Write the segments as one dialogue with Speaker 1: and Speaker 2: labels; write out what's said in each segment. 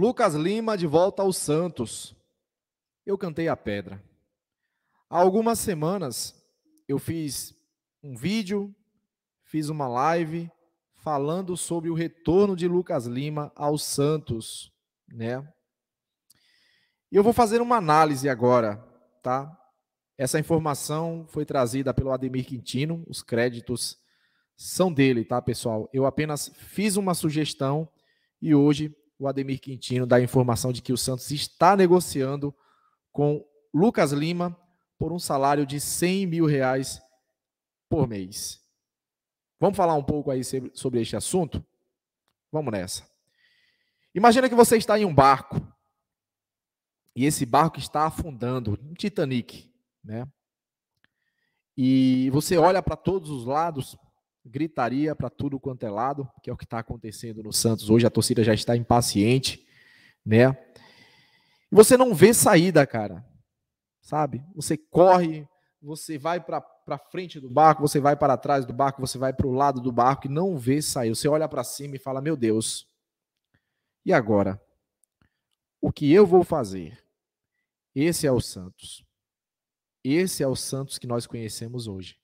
Speaker 1: Lucas Lima de volta ao Santos. Eu cantei a pedra. Há algumas semanas eu fiz um vídeo, fiz uma live falando sobre o retorno de Lucas Lima ao Santos, né? E eu vou fazer uma análise agora, tá? Essa informação foi trazida pelo Ademir Quintino, os créditos são dele, tá, pessoal? Eu apenas fiz uma sugestão e hoje o Ademir Quintino dá a informação de que o Santos está negociando com Lucas Lima por um salário de 100 mil reais por mês. Vamos falar um pouco aí sobre este assunto? Vamos nessa. Imagina que você está em um barco e esse barco está afundando, um Titanic, né? E você olha para todos os lados gritaria para tudo quanto é lado, que é o que está acontecendo no Santos hoje. A torcida já está impaciente, né? E você não vê saída, cara. Sabe? Você corre, você vai para frente do barco, você vai para trás do barco, você vai para o lado do barco e não vê saída. Você olha para cima e fala: Meu Deus, e agora? O que eu vou fazer? Esse é o Santos. Esse é o Santos que nós conhecemos hoje.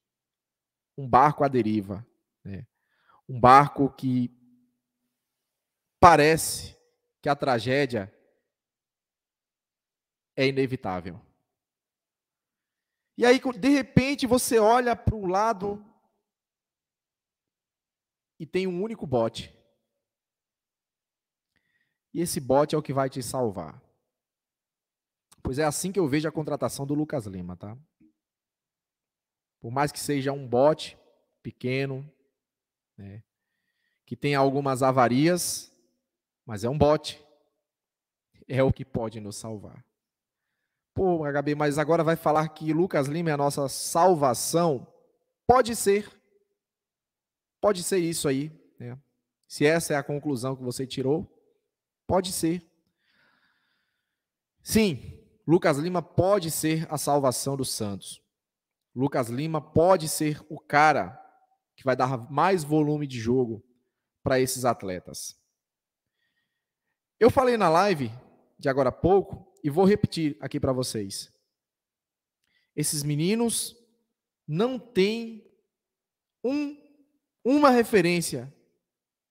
Speaker 1: Um barco à deriva, né? Um barco que parece que a tragédia é inevitável. E aí, de repente, você olha para um lado e tem um único bote. E esse bote é o que vai te salvar. Pois é assim que eu vejo a contratação do Lucas Lima, tá? Por mais que seja um bote pequeno, né? que tem algumas avarias, mas é um bote. É o que pode nos salvar. Pô, HB, mas agora vai falar que Lucas Lima é a nossa salvação? Pode ser. Pode ser isso aí. Né? Se essa é a conclusão que você tirou, pode ser. Sim, Lucas Lima pode ser a salvação dos santos. Lucas Lima pode ser o cara que vai dar mais volume de jogo para esses atletas. Eu falei na live de agora há pouco e vou repetir aqui para vocês. Esses meninos não têm um, uma referência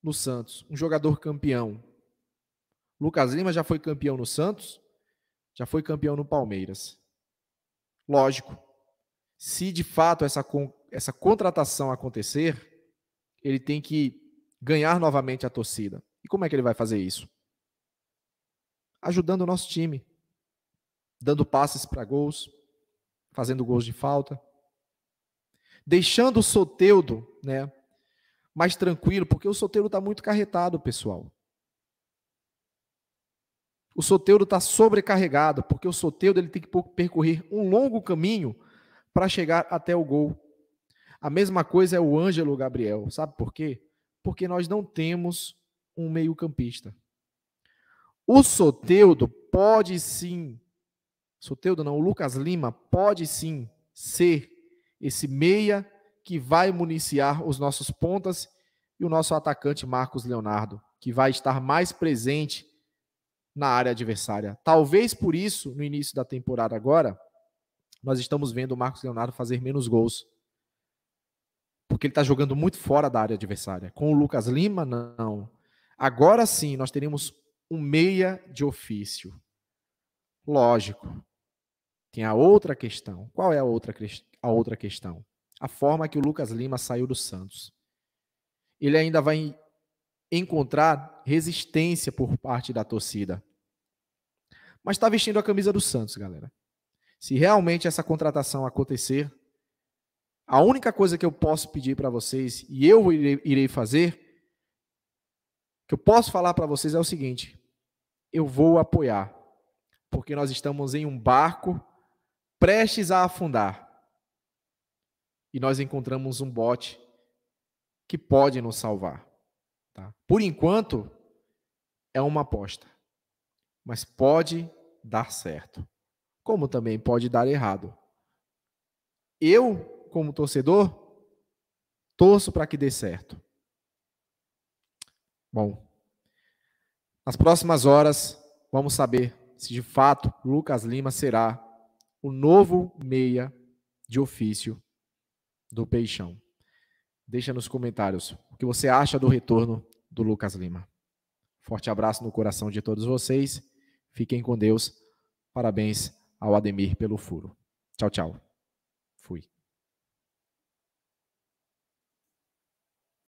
Speaker 1: no Santos, um jogador campeão. Lucas Lima já foi campeão no Santos, já foi campeão no Palmeiras. Lógico, se de fato essa, essa contratação acontecer, ele tem que ganhar novamente a torcida. E como é que ele vai fazer isso? Ajudando o nosso time, dando passes para gols, fazendo gols de falta, deixando o Soteudo, né, mais tranquilo, porque o Soteudo está muito carretado, pessoal. O Soteudo está sobrecarregado, porque o Soteudo ele tem que percorrer um longo caminho para chegar até o gol. A mesma coisa é o Ângelo Gabriel, sabe por quê? Porque nós não temos um meio-campista. O Soteudo pode sim, Soteudo não, o Lucas Lima pode sim ser esse meia que vai municiar os nossos pontas e o nosso atacante Marcos Leonardo, que vai estar mais presente na área adversária. Talvez por isso, no início da temporada agora, nós estamos vendo o Marcos Leonardo fazer menos gols. Porque ele está jogando muito fora da área adversária. Com o Lucas Lima, não. Agora sim, nós teremos um meia de ofício. Lógico. Tem a outra questão. Qual é a outra, a outra questão? A forma que o Lucas Lima saiu do Santos. Ele ainda vai encontrar resistência por parte da torcida. Mas está vestindo a camisa do Santos, galera se realmente essa contratação acontecer, a única coisa que eu posso pedir para vocês e eu irei, irei fazer, que eu posso falar para vocês é o seguinte: eu vou apoiar, porque nós estamos em um barco prestes a afundar e nós encontramos um bote que pode nos salvar. Tá? Por enquanto, é uma aposta, mas pode dar certo como também pode dar errado. Eu, como torcedor, torço para que dê certo. Bom, nas próximas horas vamos saber se de fato Lucas Lima será o novo meia de ofício do Peixão. Deixa nos comentários o que você acha do retorno do Lucas Lima. Forte abraço no coração de todos vocês. Fiquem com Deus. Parabéns ao Ademir pelo furo. Tchau, tchau. Fui.